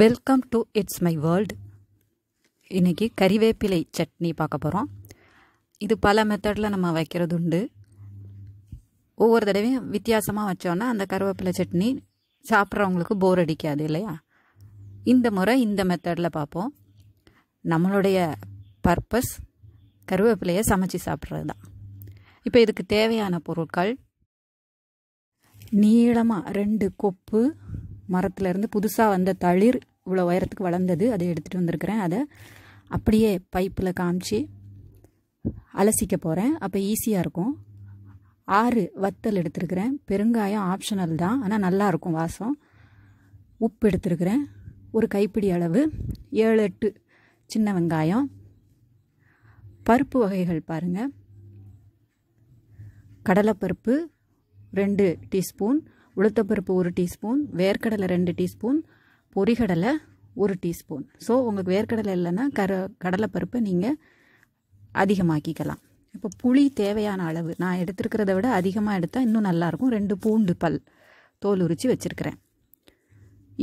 welcome to it's my world இன்றைக்கி கறிவேப்பிலை சட்னி பார்க்க போகிறோம் இது பல மெத்தடில் நம்ம வைக்கிறது உண்டு ஒவ்வொரு தடவையும் வித்தியாசமாக வச்சோன்னா அந்த கருவேப்பிலை சட்னி சாப்பிட்றவங்களுக்கு போர் அடிக்காது இல்லையா இந்த முறை இந்த மெத்தடில் பார்ப்போம் நம்மளுடைய பர்பஸ் கருவேப்பிலையை சமைச்சு சாப்பிட்றது தான் இப்போ இதுக்கு தேவையான பொருட்கள் நீளமாக ரெண்டு கொப்பு மரத்துலேருந்து புதுசாக வந்த தளிர் இவ்வளோ உயரத்துக்கு வளர்ந்தது அதை எடுத்துகிட்டு வந்திருக்கிறேன் அதை அப்படியே பைப்பில் காமிச்சு அலசிக்க போகிறேன் அப்போ ஈஸியாக இருக்கும் ஆறு வத்தல் எடுத்துருக்குறேன் பெருங்காயம் ஆப்ஷனல் தான் ஆனால் நல்லாயிருக்கும் வாசம் உப்பு எடுத்திருக்கிறேன் ஒரு கைப்பிடி அளவு ஏழு எட்டு சின்ன வெங்காயம் பருப்பு வகைகள் பாருங்கள் கடலைப்பருப்பு ரெண்டு டீஸ்பூன் உளுத்தப்பருப்பு ஒரு டீஸ்பூன் வேர்க்கடலை ரெண்டு டீஸ்பூன் பொரிகடலை ஒரு டீஸ்பூன் ஸோ உங்களுக்கு வேர்க்கடலை இல்லைன்னா கர கடலைப்பருப்பை நீங்கள் அதிகமாக்கிக்கலாம் இப்போ புளி தேவையான அளவு நான் எடுத்துருக்கிறத விட அதிகமாக எடுத்தால் இன்னும் நல்லாயிருக்கும் ரெண்டு பூண்டு பல் தோல் உரித்து வச்சுருக்கிறேன்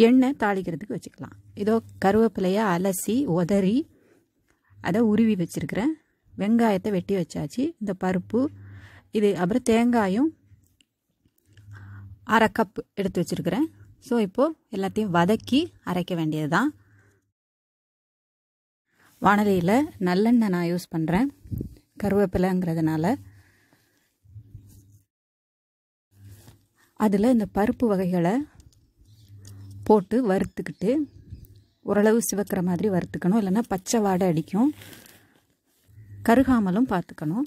எண்ணெய் தாளிக்கிறதுக்கு வச்சுக்கலாம் இதோ கருவேப்பிலையை அலசி உதறி அதை உருவி வச்சுருக்கிறேன் வெங்காயத்தை வெட்டி வச்சாச்சு இந்த பருப்பு இது அப்புறம் தேங்காயும் அரை கப் எடுத்து வச்சுருக்கிறேன் ஸோ இப்போது எல்லாத்தையும் வதக்கி அரைக்க வேண்டியது தான் வானலியில் நல்லெண்ணெய் நான் யூஸ் பண்ணுறேன் கருவேப்பிலைங்கிறதுனால அதில் இந்த பருப்பு வகைகளை போட்டு வறுத்துக்கிட்டு ஓரளவு சிவக்கிற மாதிரி வறுத்துக்கணும் இல்லைன்னா பச்சை வாடை அடிக்கும் கருகாமலும் பார்த்துக்கணும்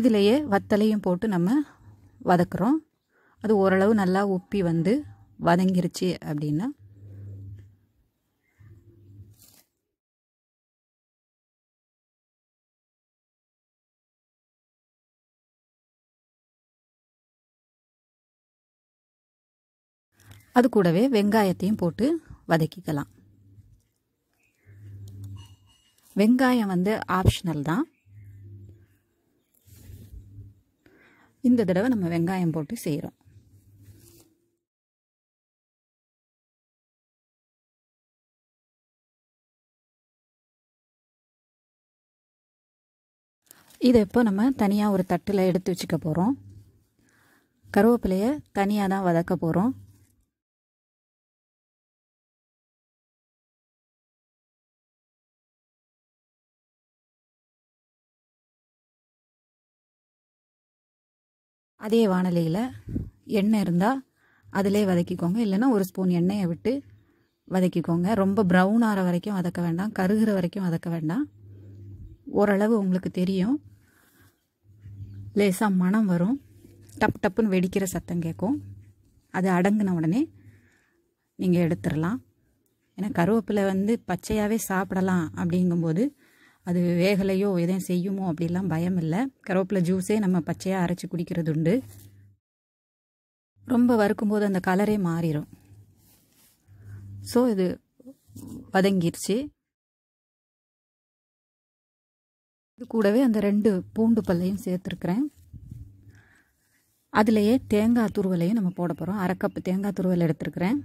இதிலேயே வத்தலையும் போட்டு நம்ம வதக்குறோம் அது ஓரளவு நல்லா உப்பி வந்து வதங்கிருச்சு அப்படின்னா அது கூடவே வெங்காயத்தையும் போட்டு வதக்கிக்கலாம் வெங்காயம் வந்து ஆப்ஷனல் தான் இந்த தடவை நம்ம வெங்காயம் போட்டு செய்கிறோம் இதை இப்போ நம்ம தனியாக ஒரு தட்டில் எடுத்து வச்சுக்க போகிறோம் கருவேப்பிலையை தனியாக தான் வதக்க போகிறோம் அதே வானலையில் எண்ணெய் இருந்தால் அதிலே வதக்கிக்கோங்க இல்லைன்னா ஒரு ஸ்பூன் எண்ணெயை விட்டு வதக்கிக்கோங்க ரொம்ப ப்ரௌன் ஆகிற வரைக்கும் வதக்க வேண்டாம் கருகிற வரைக்கும் வதக்க வேண்டாம் ஓரளவு உங்களுக்கு தெரியும் லேசாக மனம் வரும் டப் டப்புன்னு வெடிக்கிற சத்தம் கேட்கும் அது அடங்கின உடனே நீங்கள் எடுத்துடலாம் ஏன்னா கருவேப்பிலை வந்து பச்சையாகவே சாப்பிடலாம் அப்படிங்கும்போது அது வேகலையோ எதையும் செய்யுமோ அப்படிலாம் பயம் இல்லை கருவேப்பிலை ஜூஸே நம்ம பச்சையாக அரைச்சி குடிக்கிறது உண்டு ரொம்ப வறுக்கும்போது அந்த கலரே மாறிடும் ஸோ இது வதங்கிருச்சு இது கூடவே அந்த ரெண்டு பூண்டு பல்லையும் சேர்த்துருக்குறேன் அதுலேயே தேங்காய் துருவலையும் நம்ம போட போகிறோம் அரைக்கப்பு தேங்காய் துருவல் எடுத்துருக்குறேன்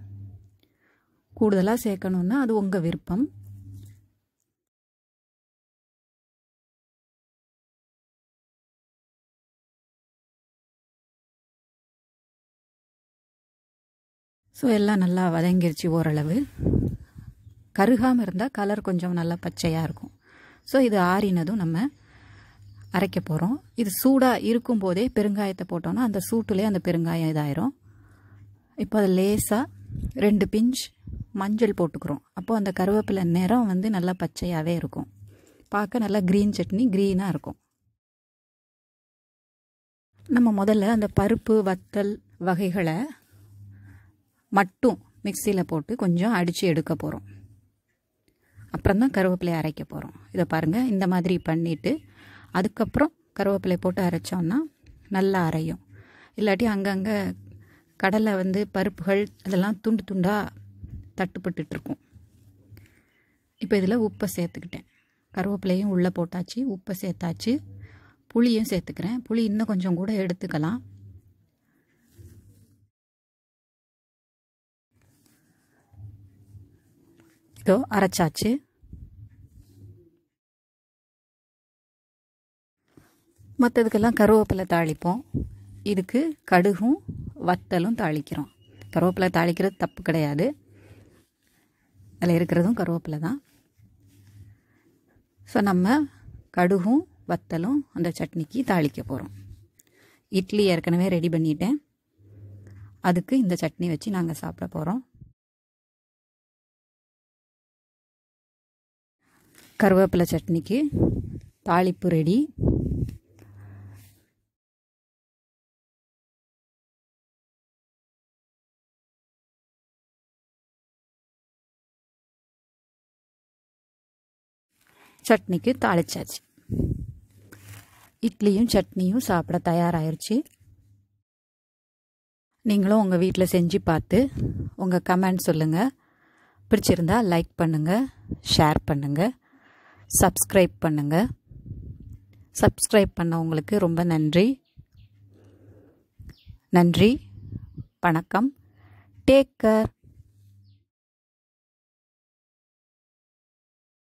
கூடுதலாக சேர்க்கணுன்னா அது உங்கள் விருப்பம் ஸோ எல்லாம் நல்லா வதங்கிருச்சு ஓரளவு கருகாமல் இருந்தால் கலர் கொஞ்சம் நல்லா பச்சையாக இருக்கும் ஸோ இது ஆறினதும் நம்ம அரைக்க போகிறோம் இது சூடாக இருக்கும்போதே பெருங்காயத்தை போட்டோன்னா அந்த சூட்டுலேயே அந்த பெருங்காயம் இதாயிரும் இப்போ அது லேசாக ரெண்டு பிஞ்ச் மஞ்சள் போட்டுக்கிறோம் அப்போது அந்த கருவேப்பிலை நிறம் வந்து நல்லா பச்சையாகவே இருக்கும் பார்க்க நல்லா க்ரீன் சட்னி க்ரீனாக இருக்கும் நம்ம முதல்ல அந்த பருப்பு வத்தல் வகைகளை மட்டும் மிக்சியில் போட்டு கொஞ்சம் அடித்து எடுக்க போகிறோம் அப்புறம் தான் கருவேப்பிலையை அரைக்க போகிறோம் இதை பாருங்கள் இந்த மாதிரி பண்ணிவிட்டு அதுக்கப்புறம் கருவேப்பிலை போட்டு அரைச்சோன்னா நல்லா அரையும் இல்லாட்டி அங்கங்கே கடலை வந்து பருப்புகள் அதெல்லாம் துண்டு துண்டாக தட்டுப்பட்டுருக்கும் இப்போ இதில் உப்பை சேர்த்துக்கிட்டேன் கருவேப்பிலையும் உள்ளே போட்டாச்சு உப்பை சேர்த்தாச்சு புளியும் சேர்த்துக்கிறேன் புளி இன்னும் கொஞ்சம் கூட எடுத்துக்கலாம் டொமேட்டோ அரைச்சாச்சு மற்றதுக்கெல்லாம் கருவேப்பிலை தாளிப்போம் இதுக்கு கடுகும் வத்தலும் தாளிக்கிறோம் கருவேப்பிலை தாளிக்கிறது தப்பு கிடையாது அதில் இருக்கிறதும் கருவேப்பிலை தான் ஸோ நம்ம கடுகும் வத்தலும் அந்த சட்னிக்கு தாளிக்க போகிறோம் இட்லி ஏற்கனவே ரெடி பண்ணிட்டேன் அதுக்கு இந்த சட்னி வச்சு நாங்கள் சாப்பிட போகிறோம் கருவேப்பிலை சட்னிக்கு தாளிப்பு ரெடி சட்னிக்கு தாளிச்சாச்சு இட்லியும் சட்னியும் சாப்பிட தயாராகிருச்சு நீங்களும் உங்கள் வீட்டில் செஞ்சு பார்த்து உங்கள் கமெண்ட் சொல்லுங்கள் பிடிச்சிருந்தா லைக் பண்ணுங்கள் ஷேர் பண்ணுங்கள் சப்ஸ்கிரைப் பண்ணுங்கள் சப்ஸ்கிரைப் பண்ணவங்களுக்கு ரொம்ப நன்றி நன்றி வணக்கம் டேக் கேர்